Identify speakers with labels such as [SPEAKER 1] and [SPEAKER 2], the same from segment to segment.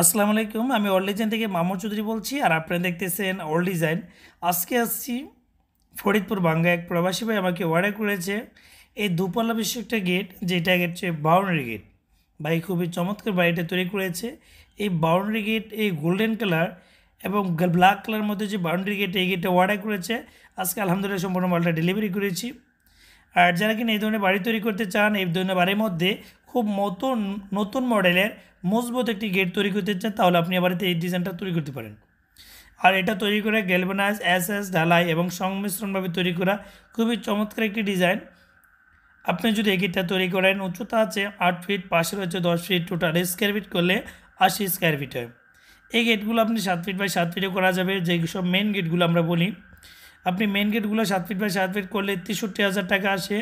[SPEAKER 1] আসসালামু আলাইকুম আমি ওল্ড ডিজাইন থেকে মামুন চৌধুরী বলছি আর আপনারা দেখতেছেন ওল্ড ডিজাইন আজকে আসছি ফরিদপুর বাঙ্গা এক প্রবাসী ভাই আমাকে অর্ডার করেছে এই দুপাল্লা বিশ্ব একটা গেট যেটা হচ্ছে বাউন্ডারি গেট ভাই খুবই চমৎকার বাড়িটা তৈরি করেছে এই বাউন্ডারি গেট এই গোল্ডেন কালার এবং ব্ল্যাক কালার মধ্যে যে বাউন্ডারি গেট এই গেটটা অর্ডার করেছে আজকে আলহামদুলিল্লাহ সম্পূর্ণ মালটা ডেলিভারি করেছি আর যারা কিনা এই ধরনের বাড়ি তৈরি করতে চান এই ধরনের বাড়ির মধ্যে খুব নতুন নতুন মডেলের মজবুত একটি গেট তৈরি করতে চান তাহলে আপনি আবার এই ডিজাইনটা তৈরি করতে পারেন আর এটা তৈরি করে গ্যালভানাইজ এস এস ঢালাই এবং সংমিশ্রণভাবে তৈরি করা খুবই চমৎকার একটি ডিজাইন আপনি যদি এই গেটটা তৈরি করেন উচ্চতা আছে আট ফিট পাশে রয়েছে দশ ফিট টোটাল স্কোয়ার ফিট করলে আশি স্কোয়ার ফিট হয় এই গেটগুলো আপনি সাত ফিট বাই সাত ফিটে করা যাবে যে সব মেন গেটগুলো আমরা বলি আপনি মেন গেটগুলো সাত ফিট বাই সাত ফিট করলে তেষট্টি হাজার টাকা আসে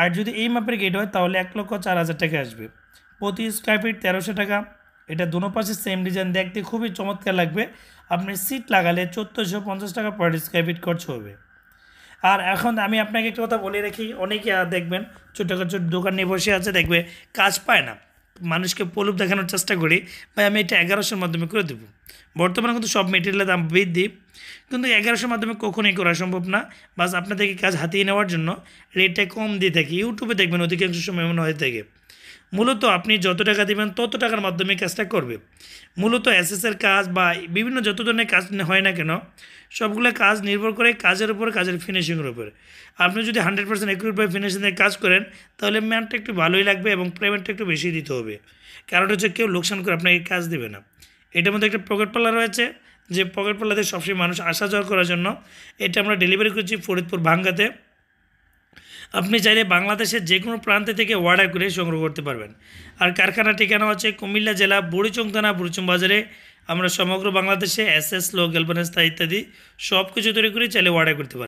[SPEAKER 1] আর যদি এই মাপের গেট হয় তাহলে এক লক্ষ চার হাজার টাকা আসবে প্রতি স্কোয়ার ফিট তেরোশো টাকা এটা দুনো পাশে সেম ডিজাইন দেখতে খুবই চমৎকার লাগবে আপনি সিট লাগালে চোদ্দোশো পঞ্চাশ টাকা পার স্কোয়ার ফিট খরচ হবে আর এখন আমি আপনাকে একটা কথা বলে রাখি অনেকে দেখবেন ছোটো ছোটো দোকান নিয়ে বসে আছে দেখবে কাজ পায় না মানুষকে প্রলোপ দেখানোর চেষ্টা করি ভাই আমি এটা এগারোশোর মাধ্যমে করে দেবো বর্তমানে কিন্তু সব মেটেরিয়ালের দাম বৃদ্ধি কিন্তু এগারোশোর মাধ্যমে কখনোই করা সম্ভব না বাস আপনাদেরকে কাজ হাতিয়ে নেওয়ার জন্য রেটটা কম দিয়ে থাকি ইউটিউবে দেখবেন অধিকাংশ সময় এমন হয়ে থাকে মূলত আপনি যত টাকা দেবেন তত টাকার মাধ্যমে কাজটা করবে মূলত এসএসের কাজ বা বিভিন্ন যত ধরনের কাজ হয় না কেন সবগুলো কাজ নির্ভর করে কাজের উপর কাজের ফিনিশিংয়ের উপর আপনি যদি হান্ড্রেড পার্সেন্ট অ্যাকুরেটভাবে ফিনিশিংয়ে কাজ করেন তাহলে ম্যানটা একটু ভালোই লাগবে এবং পেমেন্টটা একটু বেশি দিতে হবে কারণ হচ্ছে কেউ লোকসান করে আপনাকে কাজ দেবে না এটার মধ্যে একটা পকেট পাল্লা রয়েছে যে পকেট পাল্লাতে সবসময় মানুষ আসা যাওয়া করার জন্য এটা আমরা ডেলিভারি করছি ফরিদপুর ভাঙ্গাতে আপনি চাইলে বাংলাদেশের যে কোনো প্রান্তে থেকে অর্ডার করে সংগ্রহ করতে পারবেন আর কারখানা ঠিকানা হচ্ছে কুমিল্লা জেলা বুড়িচং থানা বুড়িচং বাজারে আমরা সমগ্র বাংলাদেশে এস এস লো গেলবানেস্তা ইত্যাদি সব কিছু তৈরি করে চাইলে অর্ডার করতে পারেন